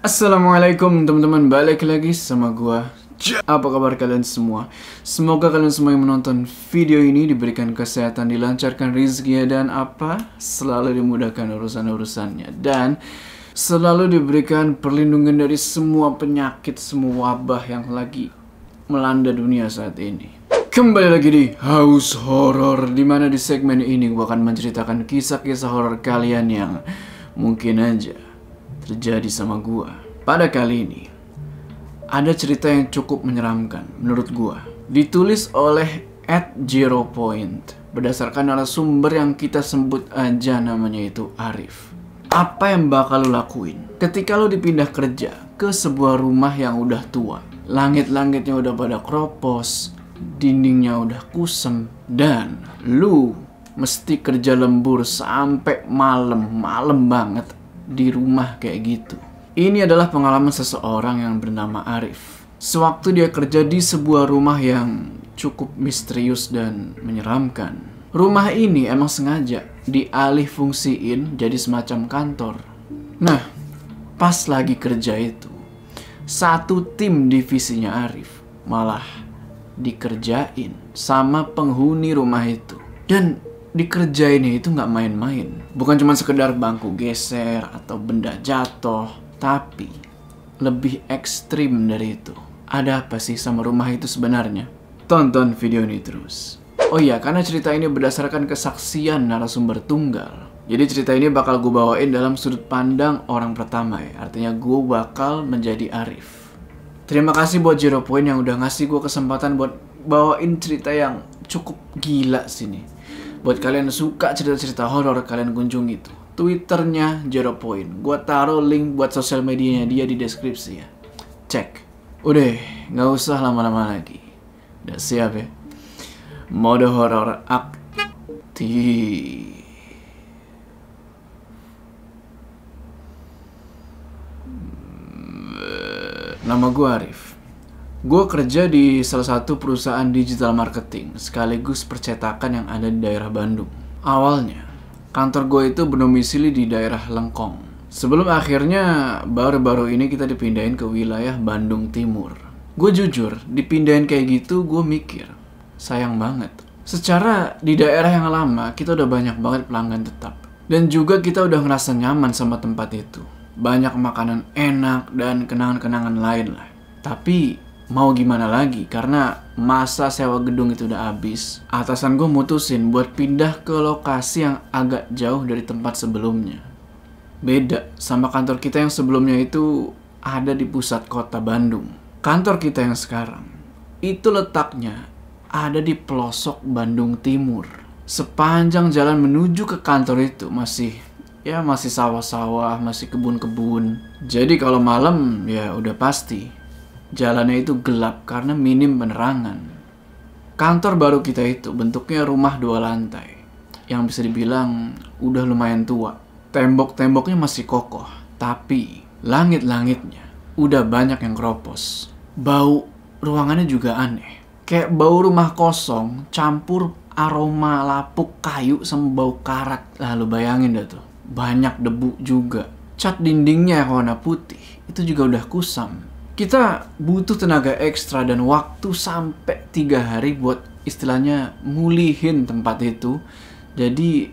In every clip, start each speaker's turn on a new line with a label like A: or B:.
A: Assalamualaikum teman-teman, balik lagi sama gua. Apa kabar kalian semua? Semoga kalian semua yang menonton video ini diberikan kesehatan, dilancarkan rezeki dan apa? Selalu dimudahkan urusan-urusannya dan selalu diberikan perlindungan dari semua penyakit, semua wabah yang lagi melanda dunia saat ini. Kembali lagi di House Horror di mana di segmen ini gua akan menceritakan kisah-kisah horor kalian yang mungkin aja terjadi sama gua. Pada kali ini, ada cerita yang cukup menyeramkan menurut gua. Ditulis oleh at Zero Point berdasarkan narasumber yang kita sebut aja namanya itu Arif. Apa yang bakal lo lakuin ketika lo dipindah kerja ke sebuah rumah yang udah tua? Langit-langitnya udah pada kropos, dindingnya udah kusem, dan lu mesti kerja lembur sampai malam, malam banget di rumah kayak gitu. Ini adalah pengalaman seseorang yang bernama Arif. Sewaktu dia kerja di sebuah rumah yang cukup misterius dan menyeramkan. Rumah ini emang sengaja dialih fungsiin jadi semacam kantor. Nah, pas lagi kerja itu, satu tim divisinya Arif malah dikerjain sama penghuni rumah itu. Dan dikerjainnya itu nggak main-main. Bukan cuma sekedar bangku geser atau benda jatuh, tapi lebih ekstrim dari itu. Ada apa sih sama rumah itu sebenarnya? Tonton video ini terus. Oh iya, karena cerita ini berdasarkan kesaksian narasumber tunggal. Jadi cerita ini bakal gue bawain dalam sudut pandang orang pertama ya. Artinya gue bakal menjadi Arif. Terima kasih buat Zero Point yang udah ngasih gue kesempatan buat bawain cerita yang cukup gila sini Buat kalian suka cerita-cerita horor kalian kunjungi itu Twitternya Zero Point. Gua taruh link buat sosial medianya dia di deskripsi ya. Cek. Udah, nggak usah lama-lama lagi. Udah siap ya? Mode horor aktif. Nama gua Arif. Gue kerja di salah satu perusahaan digital marketing sekaligus percetakan yang ada di daerah Bandung. Awalnya, kantor gue itu berdomisili di daerah Lengkong. Sebelum akhirnya baru-baru ini kita dipindahin ke wilayah Bandung Timur. Gue jujur, dipindahin kayak gitu gue mikir, sayang banget. Secara di daerah yang lama, kita udah banyak banget pelanggan tetap. Dan juga kita udah ngerasa nyaman sama tempat itu. Banyak makanan enak dan kenangan-kenangan lain lah. Tapi mau gimana lagi karena masa sewa gedung itu udah habis. Atasan gue mutusin buat pindah ke lokasi yang agak jauh dari tempat sebelumnya. Beda sama kantor kita yang sebelumnya itu ada di pusat kota Bandung. Kantor kita yang sekarang itu letaknya ada di pelosok Bandung Timur. Sepanjang jalan menuju ke kantor itu masih ya masih sawah-sawah, masih kebun-kebun. Jadi kalau malam ya udah pasti Jalannya itu gelap karena minim penerangan. Kantor baru kita itu bentuknya rumah dua lantai. Yang bisa dibilang udah lumayan tua. Tembok-temboknya masih kokoh. Tapi langit-langitnya udah banyak yang keropos. Bau ruangannya juga aneh. Kayak bau rumah kosong campur aroma lapuk kayu sama bau karat. Lalu bayangin dah tuh. Banyak debu juga. Cat dindingnya yang warna putih itu juga udah kusam. Kita butuh tenaga ekstra dan waktu sampai tiga hari buat istilahnya mulihin tempat itu. Jadi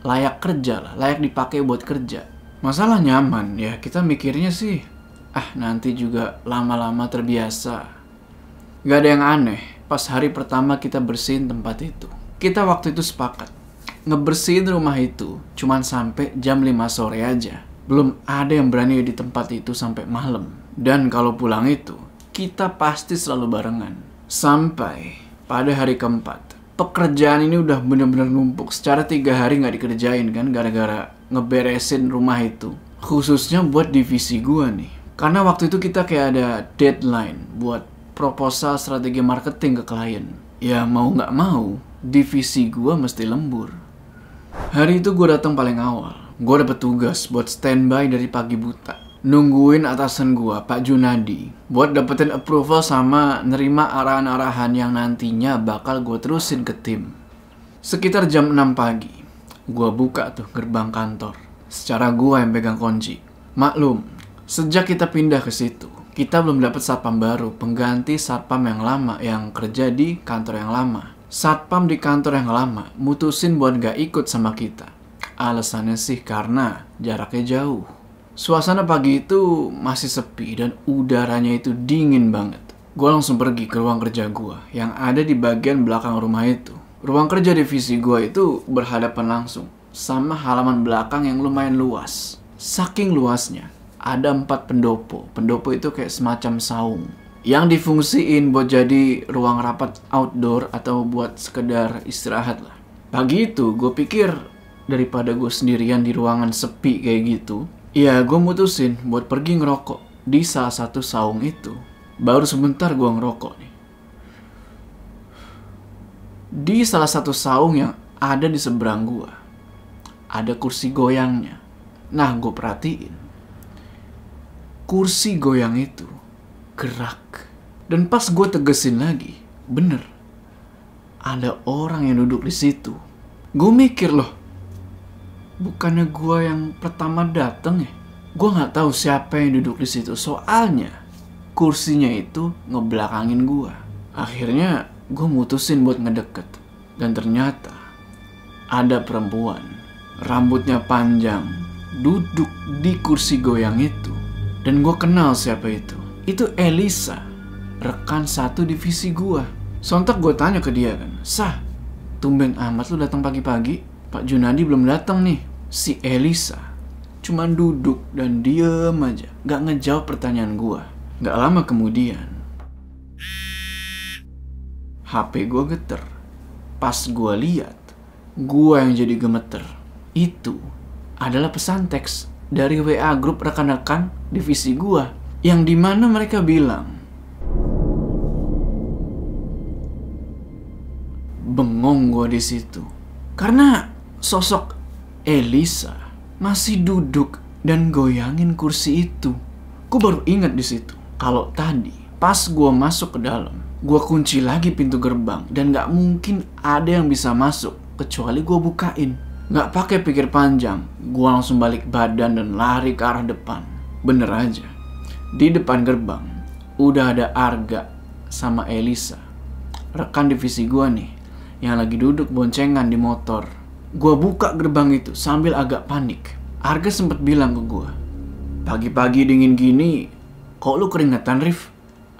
A: layak kerja lah, layak dipakai buat kerja. Masalah nyaman ya, kita mikirnya sih, ah nanti juga lama-lama terbiasa. Gak ada yang aneh, pas hari pertama kita bersihin tempat itu. Kita waktu itu sepakat, ngebersihin rumah itu cuman sampai jam 5 sore aja. Belum ada yang berani di tempat itu sampai malam. Dan kalau pulang itu, kita pasti selalu barengan. Sampai pada hari keempat, pekerjaan ini udah bener-bener numpuk. Secara tiga hari nggak dikerjain kan, gara-gara ngeberesin rumah itu. Khususnya buat divisi gua nih. Karena waktu itu kita kayak ada deadline buat proposal strategi marketing ke klien. Ya mau nggak mau, divisi gua mesti lembur. Hari itu gue datang paling awal. Gue dapet tugas buat standby dari pagi buta nungguin atasan gua Pak Junadi buat dapetin approval sama nerima arahan-arahan yang nantinya bakal gue terusin ke tim. Sekitar jam 6 pagi, gua buka tuh gerbang kantor. Secara gua yang pegang kunci. Maklum, sejak kita pindah ke situ, kita belum dapat satpam baru pengganti satpam yang lama yang kerja di kantor yang lama. Satpam di kantor yang lama mutusin buat gak ikut sama kita. Alasannya sih karena jaraknya jauh. Suasana pagi itu masih sepi dan udaranya itu dingin banget. Gue langsung pergi ke ruang kerja gue yang ada di bagian belakang rumah itu. Ruang kerja divisi gue itu berhadapan langsung sama halaman belakang yang lumayan luas. Saking luasnya, ada empat pendopo. Pendopo itu kayak semacam saung yang difungsiin buat jadi ruang rapat outdoor atau buat sekedar istirahat lah. Pagi itu gue pikir daripada gue sendirian di ruangan sepi kayak gitu, Iya, gue mutusin buat pergi ngerokok di salah satu saung itu. Baru sebentar gue ngerokok nih. Di salah satu saung yang ada di seberang gue, ada kursi goyangnya. Nah, gue perhatiin. Kursi goyang itu gerak. Dan pas gue tegesin lagi, bener. Ada orang yang duduk di situ. Gue mikir loh, bukannya gue yang pertama dateng ya gue nggak tahu siapa yang duduk di situ soalnya kursinya itu ngebelakangin gue akhirnya gue mutusin buat ngedeket dan ternyata ada perempuan rambutnya panjang duduk di kursi goyang itu dan gue kenal siapa itu itu Elisa rekan satu divisi gue sontak gue tanya ke dia kan sah tumben amat lu datang pagi-pagi Pak Junadi belum datang nih si Elisa cuma duduk dan diem aja, gak ngejawab pertanyaan gua. Gak lama kemudian, HP gua geter. Pas gua lihat, gua yang jadi gemeter. Itu adalah pesan teks dari WA grup rekan-rekan divisi gua yang dimana mereka bilang bengong gue di situ karena sosok Elisa masih duduk dan goyangin kursi itu. Gue baru ingat di situ kalau tadi pas gue masuk ke dalam, gue kunci lagi pintu gerbang dan nggak mungkin ada yang bisa masuk kecuali gue bukain. Nggak pakai pikir panjang, gue langsung balik badan dan lari ke arah depan. Bener aja, di depan gerbang udah ada Arga sama Elisa, rekan divisi gue nih, yang lagi duduk boncengan di motor gue buka gerbang itu sambil agak panik. Arga sempat bilang ke gue, pagi-pagi dingin gini, kok lu keringetan, Rif?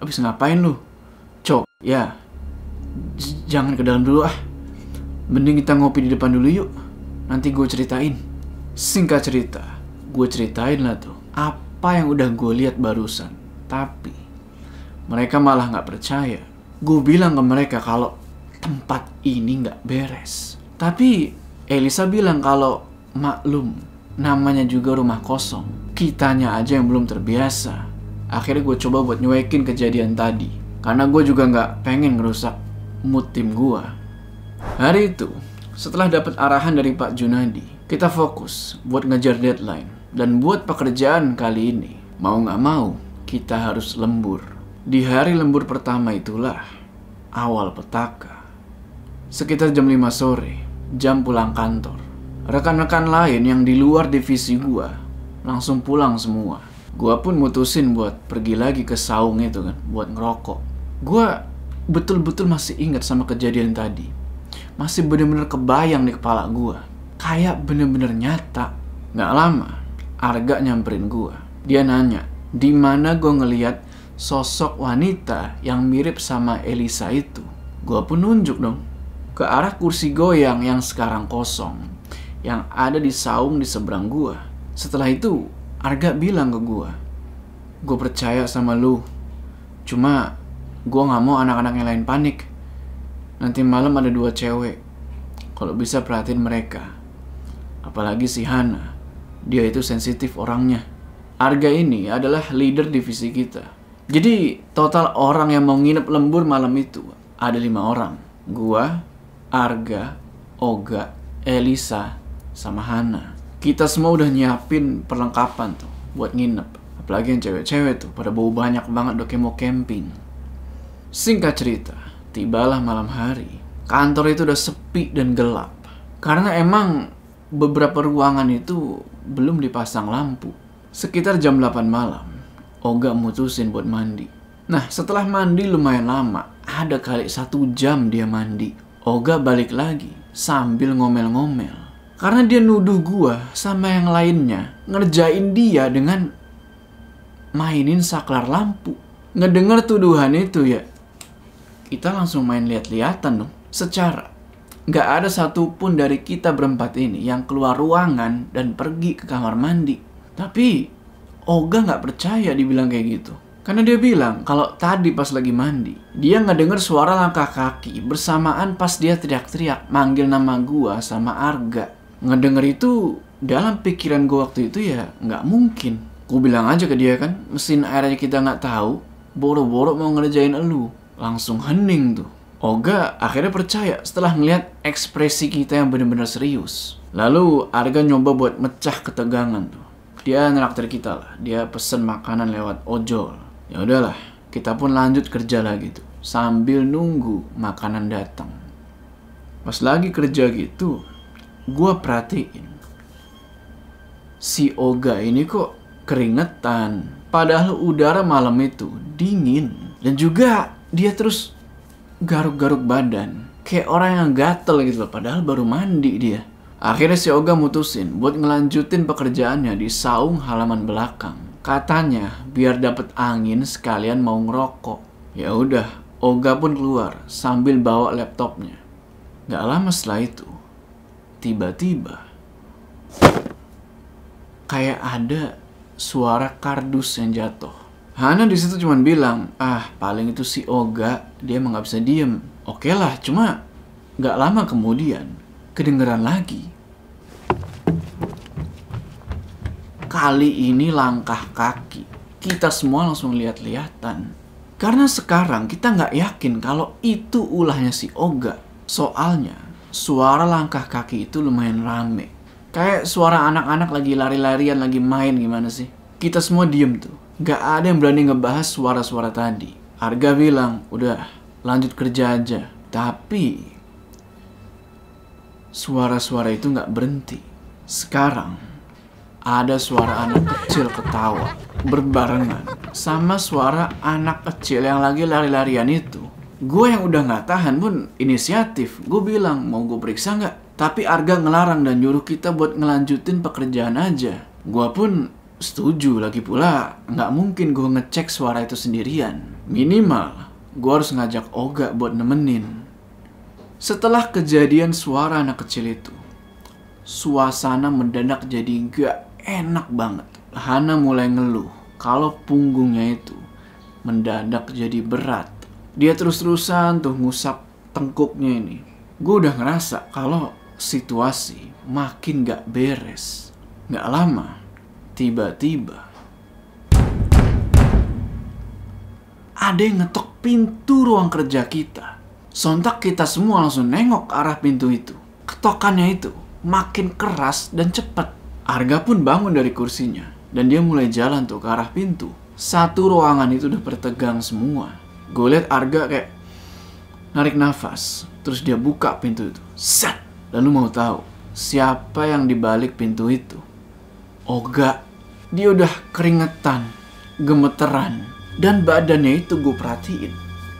A: Abis ngapain lu? Cok, ya. J jangan ke dalam dulu ah. Mending kita ngopi di depan dulu yuk. Nanti gue ceritain. Singkat cerita, gue ceritain lah tuh apa yang udah gue lihat barusan. Tapi mereka malah nggak percaya. Gue bilang ke mereka kalau tempat ini nggak beres. Tapi Elisa bilang kalau maklum, namanya juga rumah kosong. Kitanya aja yang belum terbiasa. Akhirnya gue coba buat nyuekin kejadian tadi. Karena gue juga gak pengen ngerusak mood tim gue. Hari itu, setelah dapat arahan dari Pak Junadi, kita fokus buat ngejar deadline. Dan buat pekerjaan kali ini, mau gak mau, kita harus lembur. Di hari lembur pertama itulah awal petaka. Sekitar jam 5 sore, jam pulang kantor. Rekan-rekan lain yang di luar divisi gua langsung pulang semua. Gua pun mutusin buat pergi lagi ke saung itu kan, buat ngerokok. Gua betul-betul masih ingat sama kejadian tadi. Masih bener-bener kebayang di kepala gua. Kayak bener-bener nyata. Gak lama, Arga nyamperin gua. Dia nanya, di mana gua ngeliat sosok wanita yang mirip sama Elisa itu? Gua pun nunjuk dong ke arah kursi goyang yang sekarang kosong yang ada di saung di seberang gua. Setelah itu, Arga bilang ke gua, "Gua percaya sama lu. Cuma gua nggak mau anak-anak yang lain panik. Nanti malam ada dua cewek. Kalau bisa perhatiin mereka. Apalagi si Hana. Dia itu sensitif orangnya. Arga ini adalah leader divisi kita." Jadi total orang yang mau nginep lembur malam itu ada lima orang. Gua, Arga, Oga, Elisa, sama Hana. Kita semua udah nyiapin perlengkapan tuh buat nginep. Apalagi yang cewek-cewek tuh pada bau banyak banget udah mau camping. Singkat cerita, tibalah malam hari. Kantor itu udah sepi dan gelap. Karena emang beberapa ruangan itu belum dipasang lampu. Sekitar jam 8 malam, Oga mutusin buat mandi. Nah, setelah mandi lumayan lama, ada kali satu jam dia mandi. Oga balik lagi sambil ngomel-ngomel. Karena dia nuduh gua sama yang lainnya ngerjain dia dengan mainin saklar lampu. Ngedenger tuduhan itu ya, kita langsung main lihat-lihatan dong. Secara nggak ada satupun dari kita berempat ini yang keluar ruangan dan pergi ke kamar mandi. Tapi Oga nggak percaya dibilang kayak gitu. Karena dia bilang kalau tadi pas lagi mandi, dia nggak dengar suara langkah kaki bersamaan pas dia teriak-teriak manggil nama gua sama Arga. Ngedenger itu dalam pikiran gua waktu itu ya nggak mungkin. Ku bilang aja ke dia kan, mesin air aja kita nggak tahu, boro-boro mau ngerjain elu. Langsung hening tuh. Oga akhirnya percaya setelah melihat ekspresi kita yang bener-bener serius. Lalu Arga nyoba buat mecah ketegangan tuh. Dia neraktir kita lah, dia pesen makanan lewat ojol. Ya udahlah, kita pun lanjut kerja lagi tuh sambil nunggu makanan datang. Pas lagi kerja gitu, gue perhatiin si Oga ini kok keringetan. Padahal udara malam itu dingin. Dan juga dia terus garuk-garuk badan. Kayak orang yang gatel gitu loh, padahal baru mandi dia. Akhirnya si Oga mutusin buat ngelanjutin pekerjaannya di saung halaman belakang. Katanya biar dapat angin sekalian mau ngerokok. Ya udah, Oga pun keluar sambil bawa laptopnya. Gak lama setelah itu, tiba-tiba kayak ada suara kardus yang jatuh. Hana di situ cuma bilang, ah paling itu si Oga, dia emang gak bisa diem. Oke okay lah, cuma gak lama kemudian kedengeran lagi. Kali ini langkah kaki, kita semua langsung lihat-lihatan. Karena sekarang kita nggak yakin kalau itu ulahnya si Oga. Soalnya, suara langkah kaki itu lumayan rame. Kayak suara anak-anak lagi lari-larian, lagi main gimana sih. Kita semua diem tuh. nggak ada yang berani ngebahas suara-suara tadi. Harga bilang, udah lanjut kerja aja. Tapi, suara-suara itu nggak berhenti. Sekarang, ada suara anak kecil ketawa berbarengan sama suara anak kecil yang lagi lari-larian itu. Gue yang udah gak tahan pun inisiatif. Gue bilang mau gue periksa nggak? Tapi Arga ngelarang dan nyuruh kita buat ngelanjutin pekerjaan aja. Gue pun setuju lagi pula gak mungkin gue ngecek suara itu sendirian. Minimal gue harus ngajak Oga buat nemenin. Setelah kejadian suara anak kecil itu, suasana mendadak jadi gak enak banget. Hana mulai ngeluh kalau punggungnya itu mendadak jadi berat. Dia terus-terusan tuh ngusap tengkuknya ini. Gue udah ngerasa kalau situasi makin gak beres. Gak lama, tiba-tiba ada yang ngetok pintu ruang kerja kita. Sontak kita semua langsung nengok arah pintu itu. Ketokannya itu makin keras dan cepat Arga pun bangun dari kursinya dan dia mulai jalan tuh ke arah pintu. Satu ruangan itu udah bertegang semua. Gue liat Arga kayak narik nafas, terus dia buka pintu itu. Set. Lalu mau tahu siapa yang dibalik pintu itu? Oga. Dia udah keringetan, gemeteran, dan badannya itu gue perhatiin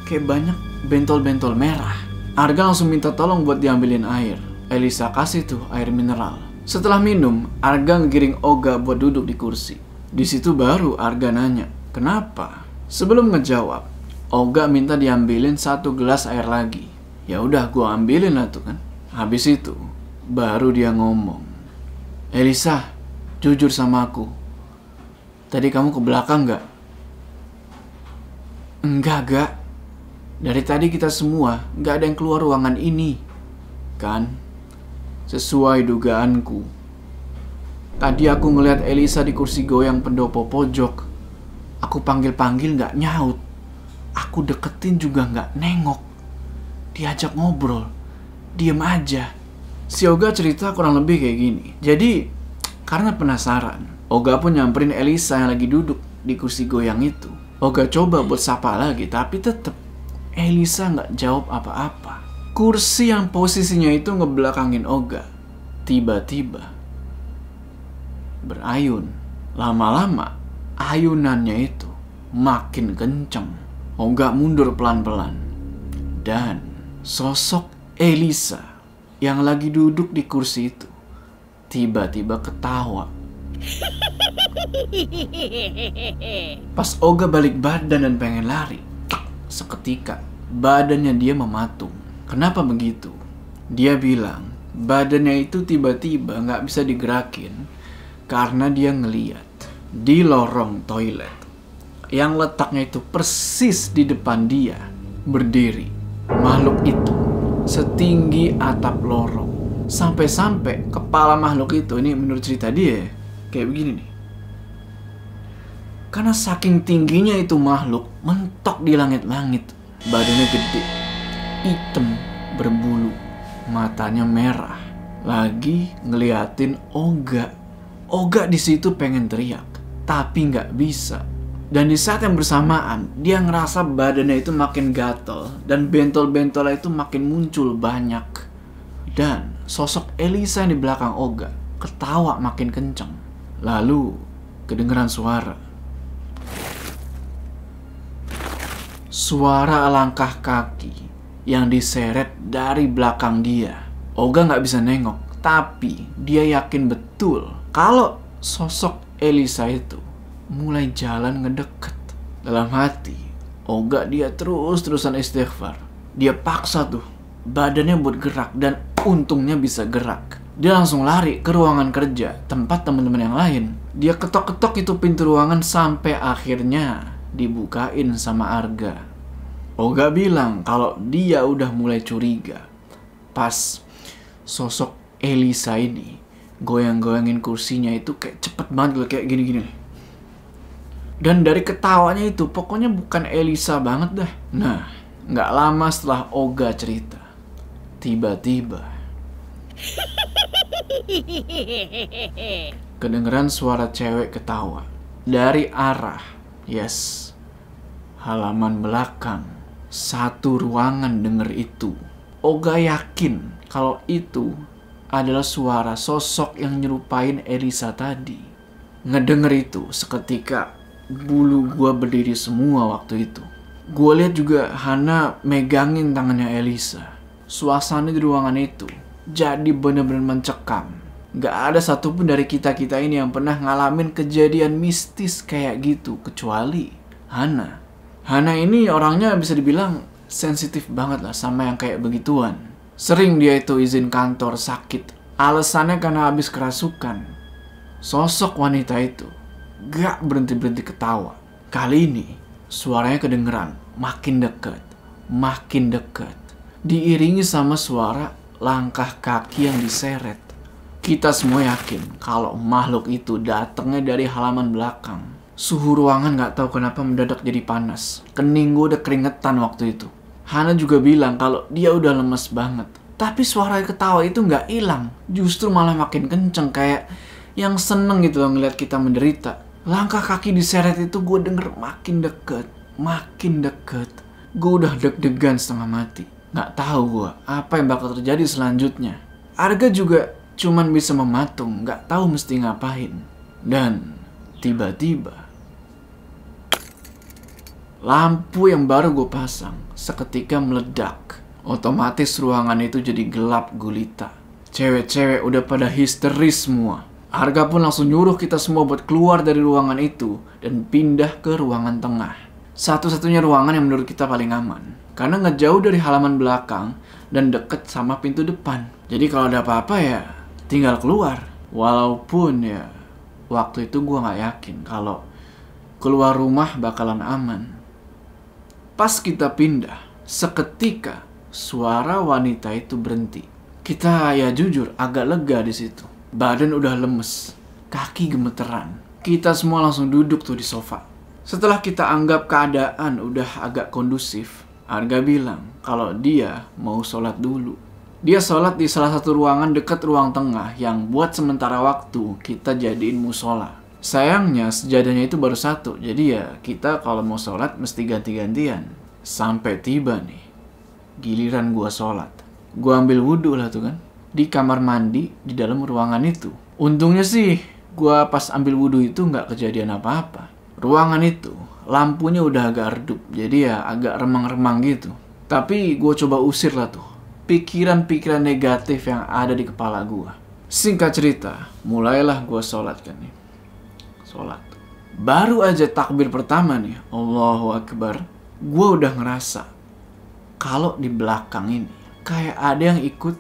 A: kayak banyak bentol-bentol merah. Arga langsung minta tolong buat diambilin air. Elisa kasih tuh air mineral. Setelah minum, Arga ngegiring Oga buat duduk di kursi. Di situ baru Arga nanya, kenapa? Sebelum ngejawab, Oga minta diambilin satu gelas air lagi. Ya udah, gua ambilin lah tuh kan. Habis itu, baru dia ngomong. Elisa, jujur sama aku. Tadi kamu ke belakang gak? Enggak, gak. Dari tadi kita semua gak ada yang keluar ruangan ini. Kan? Sesuai dugaanku, tadi aku ngelihat Elisa di kursi goyang pendopo pojok. Aku panggil-panggil nggak nyaut. Aku deketin juga nggak nengok. Diajak ngobrol. Diem aja. Si Oga cerita kurang lebih kayak gini. Jadi, karena penasaran, Oga pun nyamperin Elisa yang lagi duduk di kursi goyang itu. Oga coba buat sapa lagi, tapi tetap Elisa nggak jawab apa-apa kursi yang posisinya itu ngebelakangin Oga tiba-tiba berayun. Lama-lama ayunannya itu makin kenceng. Oga mundur pelan-pelan. Dan sosok Elisa yang lagi duduk di kursi itu tiba-tiba ketawa. Pas Oga balik badan dan pengen lari, seketika badannya dia mematung Kenapa begitu? Dia bilang, badannya itu tiba-tiba nggak bisa digerakin karena dia ngeliat di lorong toilet yang letaknya itu persis di depan dia berdiri makhluk itu setinggi atap lorong sampai-sampai kepala makhluk itu ini menurut cerita dia kayak begini nih karena saking tingginya itu makhluk mentok di langit-langit badannya gede hitam berbulu, matanya merah, lagi ngeliatin Oga. Oga di situ pengen teriak, tapi nggak bisa. Dan di saat yang bersamaan, dia ngerasa badannya itu makin gatel dan bentol-bentolnya itu makin muncul banyak. Dan sosok Elisa yang di belakang Oga ketawa makin kenceng. Lalu kedengeran suara. Suara langkah kaki yang diseret dari belakang dia. Oga nggak bisa nengok, tapi dia yakin betul kalau sosok Elisa itu mulai jalan ngedeket. Dalam hati, Oga dia terus-terusan istighfar. Dia paksa tuh, badannya buat gerak dan untungnya bisa gerak. Dia langsung lari ke ruangan kerja tempat teman-teman yang lain. Dia ketok-ketok itu pintu ruangan sampai akhirnya dibukain sama Arga. Oga bilang kalau dia udah mulai curiga pas sosok Elisa ini goyang-goyangin kursinya itu kayak cepet banget loh, kayak gini-gini Dan dari ketawanya itu pokoknya bukan Elisa banget dah. Nah, nggak lama setelah Oga cerita, tiba-tiba kedengeran suara cewek ketawa dari arah, yes, halaman belakang satu ruangan denger itu. Oga yakin kalau itu adalah suara sosok yang nyerupain Elisa tadi. Ngedenger itu seketika bulu gua berdiri semua waktu itu. Gua lihat juga Hana megangin tangannya Elisa. Suasana di ruangan itu jadi bener-bener mencekam. Gak ada satupun dari kita-kita ini yang pernah ngalamin kejadian mistis kayak gitu kecuali Hana. Hana ini orangnya bisa dibilang sensitif banget lah sama yang kayak begituan. Sering dia itu izin kantor sakit. Alasannya karena habis kerasukan. Sosok wanita itu gak berhenti-berhenti ketawa. Kali ini suaranya kedengeran makin dekat, makin dekat. Diiringi sama suara langkah kaki yang diseret. Kita semua yakin kalau makhluk itu datangnya dari halaman belakang. Suhu ruangan gak tahu kenapa mendadak jadi panas. Kening gue udah keringetan waktu itu. Hana juga bilang kalau dia udah lemes banget. Tapi suara ketawa itu gak hilang. Justru malah makin kenceng kayak yang seneng gitu loh ngeliat kita menderita. Langkah kaki diseret itu gue denger makin deket, makin deket. Gue udah deg-degan setengah mati. Gak tahu gue apa yang bakal terjadi selanjutnya. Arga juga cuman bisa mematung, gak tahu mesti ngapain. Dan tiba-tiba Lampu yang baru gue pasang seketika meledak. Otomatis ruangan itu jadi gelap gulita. Cewek-cewek udah pada histeris semua. Harga pun langsung nyuruh kita semua buat keluar dari ruangan itu dan pindah ke ruangan tengah. Satu-satunya ruangan yang menurut kita paling aman. Karena jauh dari halaman belakang dan deket sama pintu depan. Jadi kalau ada apa-apa ya tinggal keluar. Walaupun ya waktu itu gue gak yakin kalau keluar rumah bakalan aman. Pas kita pindah, seketika suara wanita itu berhenti. Kita ya jujur agak lega di situ. Badan udah lemes, kaki gemeteran. Kita semua langsung duduk tuh di sofa. Setelah kita anggap keadaan udah agak kondusif, Arga bilang kalau dia mau sholat dulu. Dia sholat di salah satu ruangan dekat ruang tengah yang buat sementara waktu kita jadiin musola. Sayangnya sejadahnya itu baru satu, jadi ya kita kalau mau sholat mesti ganti-gantian. Sampai tiba nih, giliran gua sholat. Gua ambil wudhu lah tuh kan, di kamar mandi di dalam ruangan itu. Untungnya sih, gua pas ambil wudhu itu nggak kejadian apa-apa. Ruangan itu, lampunya udah agak redup, jadi ya agak remang-remang gitu. Tapi gua coba usir lah tuh pikiran-pikiran negatif yang ada di kepala gua. Singkat cerita, mulailah gua sholat kan nih sholat. Baru aja takbir pertama nih, Allahu Akbar, gue udah ngerasa kalau di belakang ini kayak ada yang ikut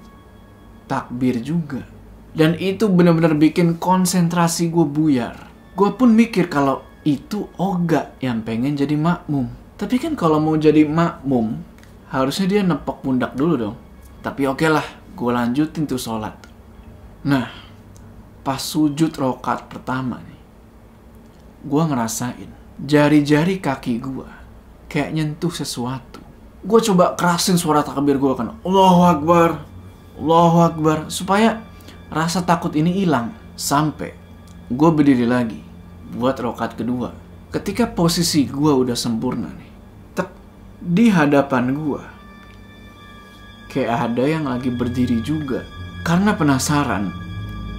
A: takbir juga. Dan itu benar-benar bikin konsentrasi gue buyar. Gue pun mikir kalau itu Oga yang pengen jadi makmum. Tapi kan kalau mau jadi makmum, harusnya dia nepok pundak dulu dong. Tapi oke okay lah, gue lanjutin tuh sholat. Nah, pas sujud rokat pertama nih, gue ngerasain jari-jari kaki gue kayak nyentuh sesuatu. Gue coba kerasin suara takbir gue kan, Allahu Akbar, Allahu Akbar, supaya rasa takut ini hilang. Sampai gue berdiri lagi buat rokat kedua. Ketika posisi gue udah sempurna nih, tep, di hadapan gue kayak ada yang lagi berdiri juga. Karena penasaran,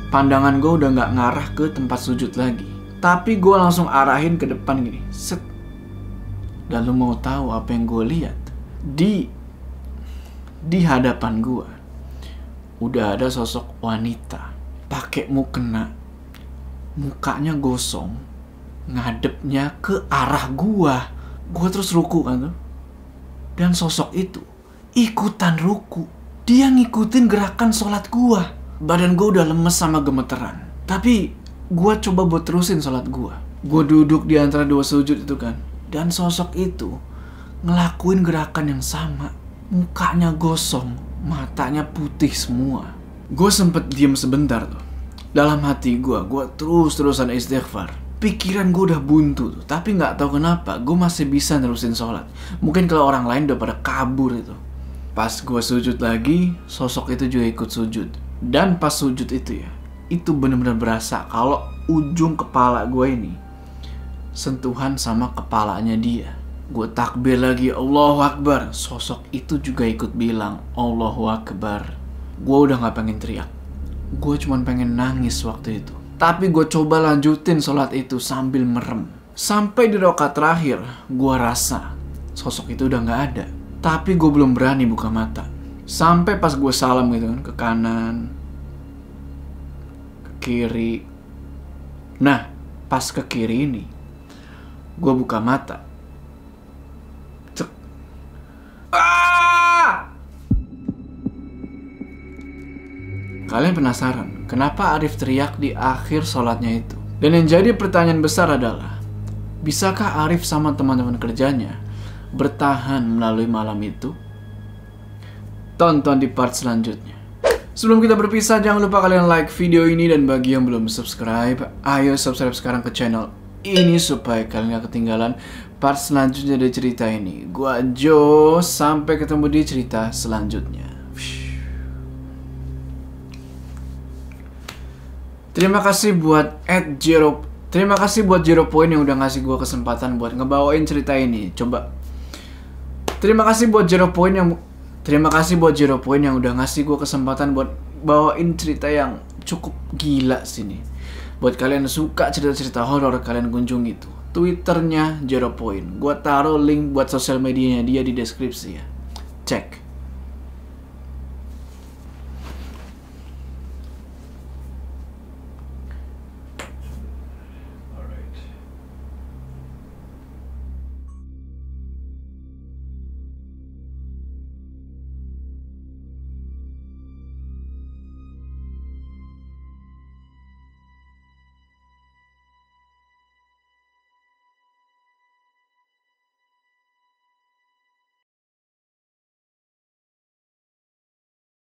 A: pandangan gue udah nggak ngarah ke tempat sujud lagi tapi gue langsung arahin ke depan gini. Set. Dan lu mau tahu apa yang gue lihat? Di di hadapan gue udah ada sosok wanita pakai mukena mukanya gosong ngadepnya ke arah gue, gue terus ruku kan tuh dan sosok itu ikutan ruku dia ngikutin gerakan sholat gue, badan gue udah lemes sama gemeteran tapi gue coba buat terusin sholat gue gue duduk di antara dua sujud itu kan dan sosok itu ngelakuin gerakan yang sama mukanya gosong matanya putih semua gue sempet diem sebentar tuh dalam hati gue gue terus terusan istighfar pikiran gue udah buntu tuh tapi gak tahu kenapa gue masih bisa nerusin sholat mungkin kalau orang lain udah pada kabur itu pas gue sujud lagi sosok itu juga ikut sujud dan pas sujud itu ya itu benar-benar berasa kalau ujung kepala gue ini sentuhan sama kepalanya dia. Gue takbir lagi, Allahu Akbar. Sosok itu juga ikut bilang, Allahu Akbar. Gue udah gak pengen teriak. Gue cuman pengen nangis waktu itu. Tapi gue coba lanjutin sholat itu sambil merem. Sampai di rokat terakhir, gue rasa sosok itu udah gak ada. Tapi gue belum berani buka mata. Sampai pas gue salam gitu kan, ke kanan, kiri. Nah, pas ke kiri ini, gue buka mata. Cek. Ah! Kalian penasaran kenapa Arif teriak di akhir sholatnya itu? Dan yang jadi pertanyaan besar adalah, bisakah Arif sama teman-teman kerjanya bertahan melalui malam itu? Tonton di part selanjutnya. Sebelum kita berpisah, jangan lupa kalian like video ini dan bagi yang belum subscribe, ayo subscribe sekarang ke channel ini supaya kalian gak ketinggalan part selanjutnya dari cerita ini. Gua Jo, sampai ketemu di cerita selanjutnya. Terima kasih buat Ed Jero, terima kasih buat Jero Point yang udah ngasih gue kesempatan buat ngebawain cerita ini. Coba. Terima kasih buat Jero Point yang Terima kasih buat Zero Point yang udah ngasih gue kesempatan buat bawain cerita yang cukup gila sini. Buat kalian suka cerita-cerita horor kalian kunjungi itu. Twitternya Zero Point. Gue taruh link buat sosial medianya dia di deskripsi ya. Cek.